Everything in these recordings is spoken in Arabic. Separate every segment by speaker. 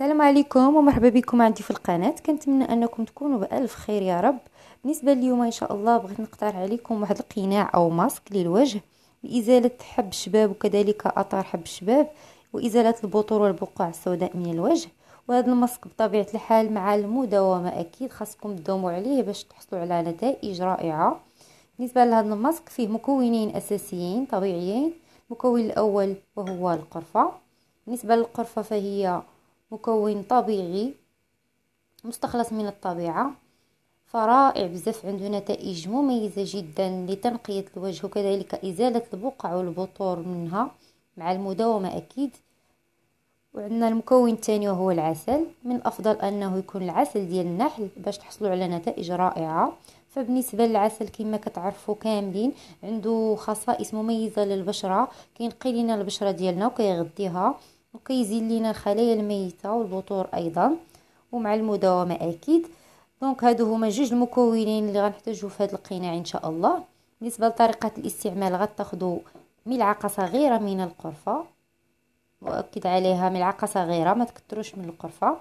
Speaker 1: السلام عليكم ومرحبا بكم عندي في القناة كنتمنى انكم تكونوا بألف خير يا رب بالنسبة لليوم ان شاء الله بغيت نقترح عليكم واحد القناع او ماسك للوجه لإزالة حب الشباب وكذلك اثار حب الشباب وإزالة البطور والبقع السوداء من الوجه وهذا الماسك بطبيعة الحال مع المداومة اكيد خاصكم تدوموا عليه باش تحصلوا على نتائج رائعة بالنسبة لهذا الماسك فيه مكونين اساسيين طبيعيين المكون الاول وهو القرفة بالنسبة للقرفة فهي مكون طبيعي مستخلص من الطبيعة فرائع بزاف عنده نتائج مميزة جدا لتنقية الوجه وكذلك إزالة البقع والبطور منها مع المداومة أكيد وعندنا المكون الثاني وهو العسل من الأفضل أنه يكون العسل ديال النحل باش تحصلوا على نتائج رائعة فبالنسبه للعسل كما كتعرفوا كاملين عنده خصائص مميزه للبشره كينقي لنا البشره ديالنا وكيغذيها كيزيد لينا الخلايا الميته والبطور ايضا ومع المداومه اكيد دونك هادو هما جوج المكونين اللي غنحتاجو في هاد القناع ان شاء الله بالنسبه لطريقه الاستعمال غتاخذوا ملعقه صغيره من القرفه واكد عليها ملعقه صغيره ما تكتروش من القرفه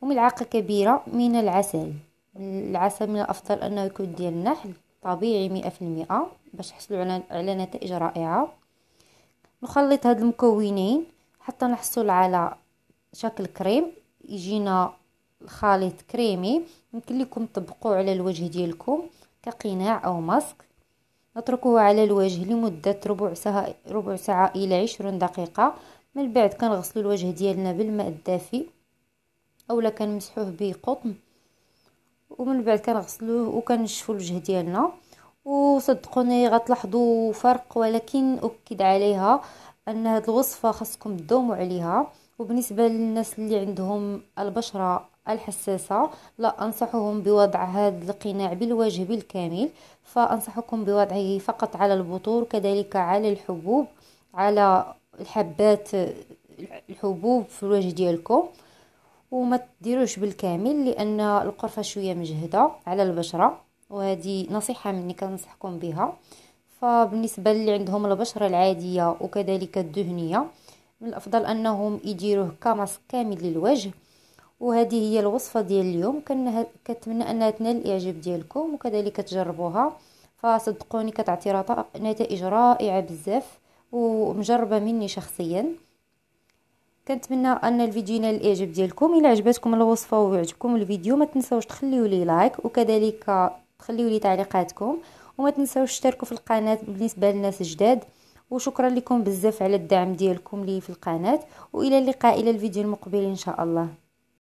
Speaker 1: وملعقه كبيره من العسل العسل من الافضل انه يكون ديال النحل طبيعي مئة في المئة باش تحصلوا على نتائج رائعه نخلط هاد المكونين حتى نحصل على شكل كريم يجينا الخليط كريمي يمكن لكم تطبقوه على الوجه ديالكم كقناع او ماسك نتركه على الوجه لمدة ربع ساعة ربع ساعة إلى 20 دقيقة من بعد كنغسلو الوجه ديالنا بالماء الدافي أولا كنمسحوه بقطن ومن بعد كنغسلوه وكنشفوا الوجه ديالنا وصدقوني غتلاحظوا فرق ولكن اكد عليها ان هاد الوصفه خاصكم تدوموا عليها وبالنسبه للناس اللي عندهم البشره الحساسه لا انصحهم بوضع هذا القناع بالوجه بالكامل فانصحكم بوضعه فقط على البطور كذلك على الحبوب على الحبات الحبوب في الوجه ديالكم وما تديروش بالكامل لان القرفه شويه مجهده على البشره وهذه نصيحه مني كنصحكم بها فبالنسبة اللي عندهم البشرة العادية وكذلك الدهنية من الأفضل أنهم يديروه كماسك كامل للوجه وهذه هي الوصفة ديال اليوم كنتمنى أنها تنال الإعجاب ديالكم وكذلك تجربوها فصدقوني كتعطي نتائج رائعة بزاف ومجربة مني شخصيا كنتمنى ان الفيديو ينال الاعجاب ديالكم الا عجبتكم الوصفه وعجبكم الفيديو ما تنسوش تخليو لي لايك وكذلك تخليو لي تعليقاتكم وما تنساوش تشتركوا في القناه بالنسبه للناس جداد وشكرا لكم بزاف على الدعم ديالكم لي في القناه والى اللقاء الى الفيديو المقبل ان شاء الله